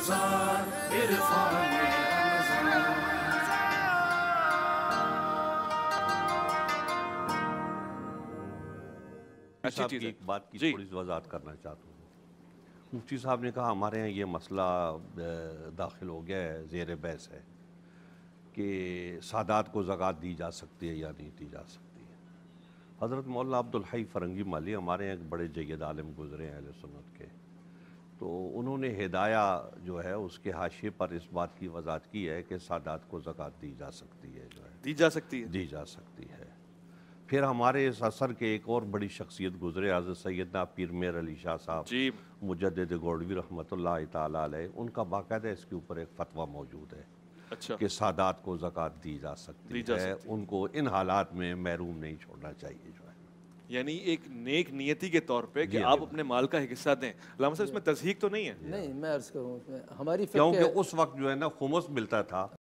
E बात की थोड़ी करना चाहता हूँ मुफ्ती साहब ने कहा हमारे यहाँ ये मसला दाखिल हो गया है जेर बहस है कि सादात को ज़क़़त दी जा सकती है या नहीं दी जा सकती है हज़रत मौला अब्दुल हई फरंगी माली हमारे यहाँ एक बड़े जगद आलम गुजरे हैं सुन्नत के तो उन्होंने हिदाया जो है उसके हाशिए पर इस बात की वजाहत की है कि सादात को ज़क़़त दी जा सकती है जो है दी जा सकती है दी जा सकती है फिर हमारे इस असर के एक और बड़ी शख्सियत गुजरे आज सैदना पीर मेर अली शाह साहब मुजद गोडवी रहमत ताली उनका बाकायदा इसके ऊपर एक फतवा मौजूद है अच्छा। कि सादात को ज़क़़त दी जा सकती दी जा है सकती। उनको इन हालात में महरूम नहीं छोड़ना चाहिए जो है यानी एक नेक नियति के तौर पे कि आप अपने माल का हिस्सा दें लामा साहब इसमें तस्हीक तो नहीं है नहीं मैं अर्ज करूँ हमारी क्योंकि उस वक्त जो है ना खुमस मिलता था